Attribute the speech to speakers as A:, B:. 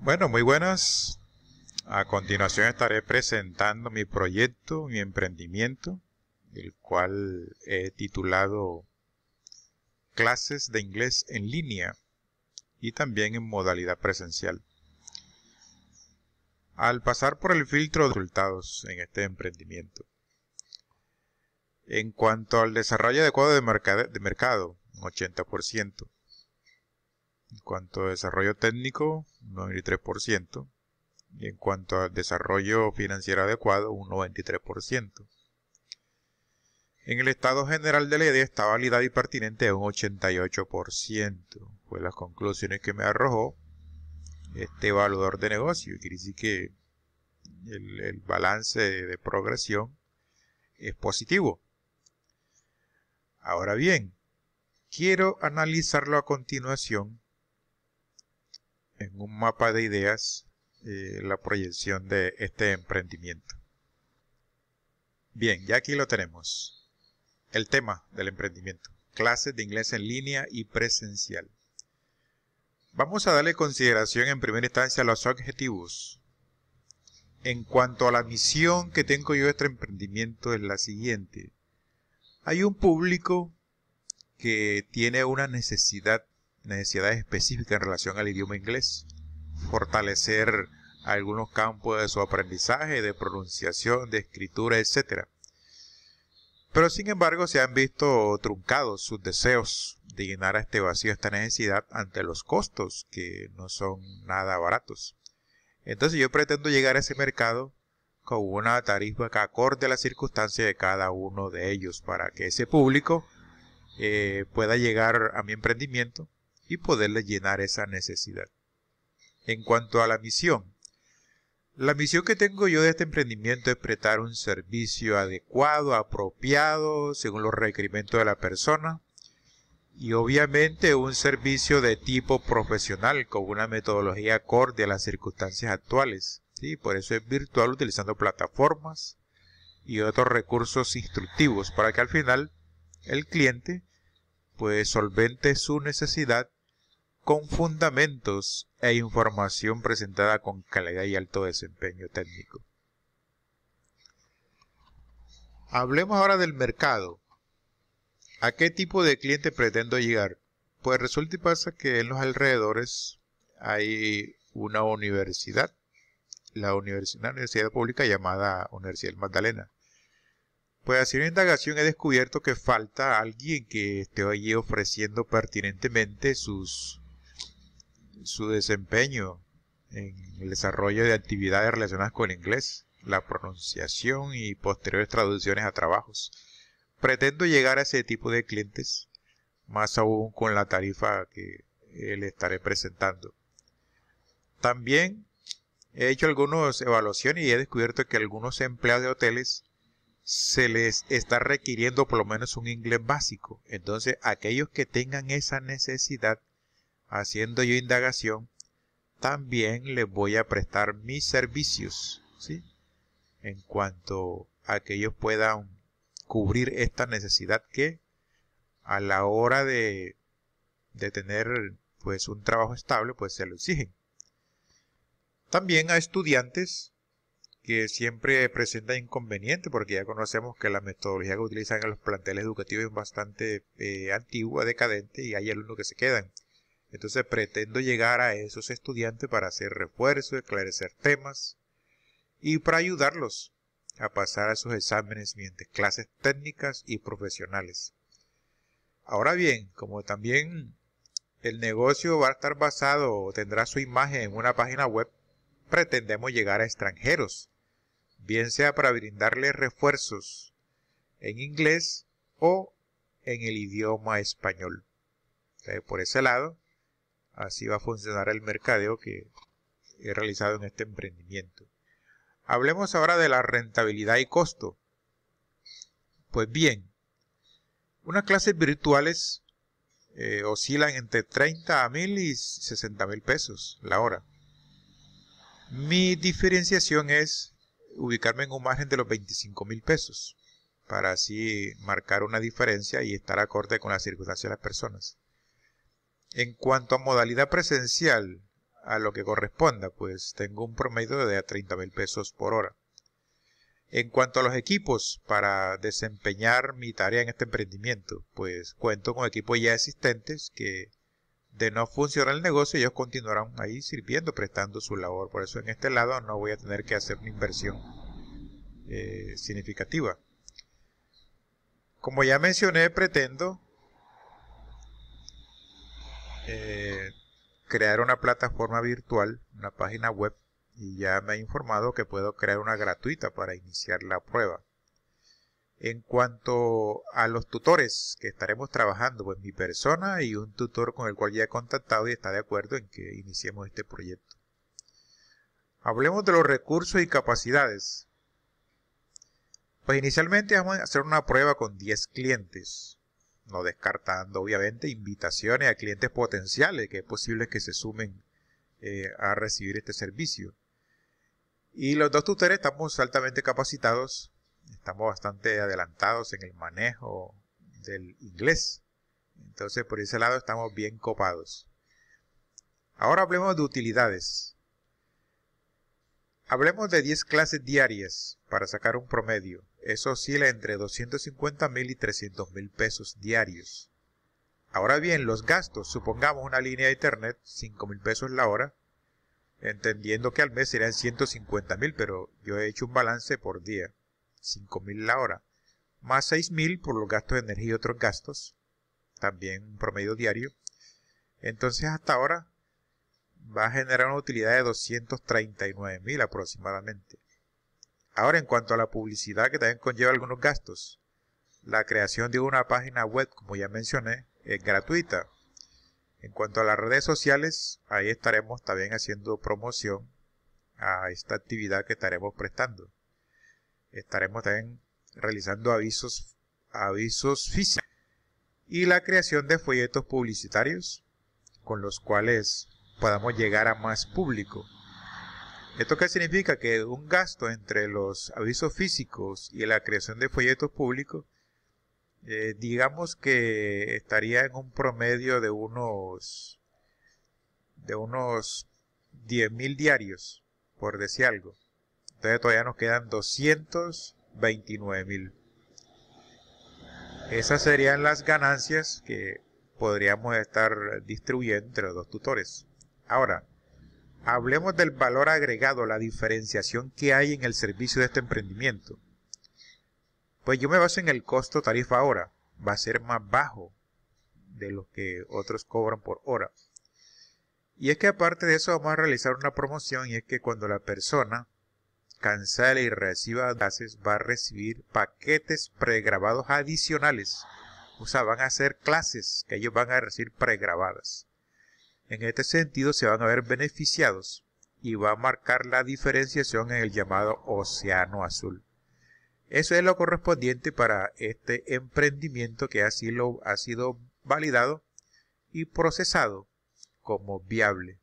A: Bueno, muy buenas. A continuación estaré presentando mi proyecto, mi emprendimiento, el cual he titulado Clases de inglés en línea y también en modalidad presencial. Al pasar por el filtro de resultados en este emprendimiento. En cuanto al desarrollo adecuado de, mercado, un 80%. En cuanto a desarrollo técnico, 93%. Y en cuanto a desarrollo financiero adecuado, un 93%. En el estado general la EDE, está validad y pertinente un 88%. Fue las conclusiones que me arrojó este evaluador de negocio. Quiere decir que el, balance de progresión es positivo. Ahora bien, quiero analizarlo a continuación en un mapa de ideas eh, la proyección de este emprendimiento. Bien, ya aquí lo tenemos. El tema del emprendimiento. Clases de inglés en línea y presencial. Vamos a darle consideración en primera instancia a los objetivos. En cuanto a la misión que tengo yo de este emprendimiento es la siguiente. Hay un público que tiene una necesidad necesidades específicas en relación al idioma inglés, fortalecer algunos campos de su aprendizaje, de pronunciación, de escritura, etc. Pero sin embargo se han visto truncados sus deseos de llenar a este vacío, esta necesidad, ante los costos que no son nada baratos. Entonces yo pretendo llegar a ese mercado con una tarifa que acorde a la circunstancia de cada uno de ellos para que ese público eh, pueda llegar a mi emprendimiento y poderle llenar esa necesidad. En cuanto a la misión, la misión que tengo yo de este emprendimiento es prestar un servicio adecuado, apropiado, según los requerimientos de la persona y obviamente un servicio de tipo profesional con una metodología acorde a las circunstancias actuales. ¿sí? Por eso es virtual utilizando plataformas y otros recursos instructivos para que al final el cliente pues solvente su necesidad con fundamentos e información presentada con calidad y alto desempeño técnico. Hablemos ahora del mercado. ¿A qué tipo de cliente pretendo llegar? Pues resulta y pasa que en los alrededores hay una universidad, la universidad, una universidad pública llamada Universidad Magdalena. Pues haciendo indagación he descubierto que falta alguien que esté allí ofreciendo pertinentemente sus su desempeño en el desarrollo de actividades relacionadas con inglés, la pronunciación y posteriores traducciones a trabajos. Pretendo llegar a ese tipo de clientes, más aún con la tarifa que eh, le estaré presentando. También he hecho algunas evaluaciones y he descubierto que algunos empleados de hoteles se les está requiriendo por lo menos un inglés básico. Entonces, aquellos que tengan esa necesidad haciendo yo indagación, también les voy a prestar mis servicios, ¿sí? En cuanto a que ellos puedan cubrir esta necesidad que a la hora de, de tener pues un trabajo estable, pues se lo exigen. También a estudiantes que siempre presenta inconveniente porque ya conocemos que la metodología que utilizan en los planteles educativos es bastante eh, antigua, decadente, y hay alumnos que se quedan. Entonces pretendo llegar a esos estudiantes para hacer refuerzo, esclarecer temas y para ayudarlos a pasar a sus exámenes mediante clases técnicas y profesionales. Ahora bien, como también el negocio va a estar basado o tendrá su imagen en una página web, pretendemos llegar a extranjeros, bien sea para brindarles refuerzos en inglés o en el idioma español. por ese lado, Así va a funcionar el mercadeo que he realizado en este emprendimiento. Hablemos ahora de la rentabilidad y costo. Pues bien, unas clases virtuales eh, oscilan entre 30 a y 60 mil pesos la hora. Mi diferenciación es ubicarme en un margen de los 25 mil pesos para así marcar una diferencia y estar acorde con las circunstancias de las personas. En cuanto a modalidad presencial, a lo que corresponda, pues tengo un promedio de 30 mil pesos por hora. En cuanto a los equipos para desempeñar mi tarea en este emprendimiento, pues cuento con equipos ya existentes que de no funcionar el negocio ellos continuarán ahí sirviendo, prestando su labor. Por eso en este lado no voy a tener que hacer una inversión eh, significativa. Como ya mencioné, pretendo eh, crear una plataforma virtual, una página web, y ya me ha informado que puedo crear una gratuita para iniciar la prueba. En cuanto a los tutores que estaremos trabajando, pues mi persona y un tutor con el cual ya he contactado y está de acuerdo en que iniciemos este proyecto. Hablemos de los recursos y capacidades. Pues inicialmente vamos a hacer una prueba con 10 clientes no descartando obviamente invitaciones a clientes potenciales que es posible que se sumen eh, a recibir este servicio. Y los dos tutores estamos altamente capacitados, estamos bastante adelantados en el manejo del inglés. Entonces por ese lado estamos bien copados. Ahora hablemos de utilidades. Hablemos de 10 clases diarias para sacar un promedio eso oscila entre 250 mil y 300 mil pesos diarios. Ahora bien, los gastos, supongamos una línea de internet, 5 mil pesos la hora, entendiendo que al mes serían 150 mil, pero yo he hecho un balance por día, 5 mil la hora, más 6 mil por los gastos de energía y otros gastos, también un promedio diario. Entonces hasta ahora va a generar una utilidad de 239 mil aproximadamente. Ahora, en cuanto a la publicidad, que también conlleva algunos gastos, la creación de una página web, como ya mencioné, es gratuita. En cuanto a las redes sociales, ahí estaremos también haciendo promoción a esta actividad que estaremos prestando. Estaremos también realizando avisos, avisos físicos y la creación de folletos publicitarios con los cuales podamos llegar a más público. ¿Esto qué significa? Que un gasto entre los avisos físicos y la creación de folletos públicos, eh, digamos que estaría en un promedio de unos de unos 10.000 diarios, por decir algo. Entonces todavía nos quedan 229.000. Esas serían las ganancias que podríamos estar distribuyendo entre los dos tutores. Ahora, Hablemos del valor agregado, la diferenciación que hay en el servicio de este emprendimiento. Pues yo me baso en el costo tarifa hora. Va a ser más bajo de lo que otros cobran por hora. Y es que aparte de eso vamos a realizar una promoción y es que cuando la persona cancele y reciba clases va a recibir paquetes pregrabados adicionales. O sea, van a ser clases que ellos van a recibir pregrabadas. En este sentido se van a ver beneficiados y va a marcar la diferenciación en el llamado Océano Azul. Eso es lo correspondiente para este emprendimiento que así lo ha sido validado y procesado como viable.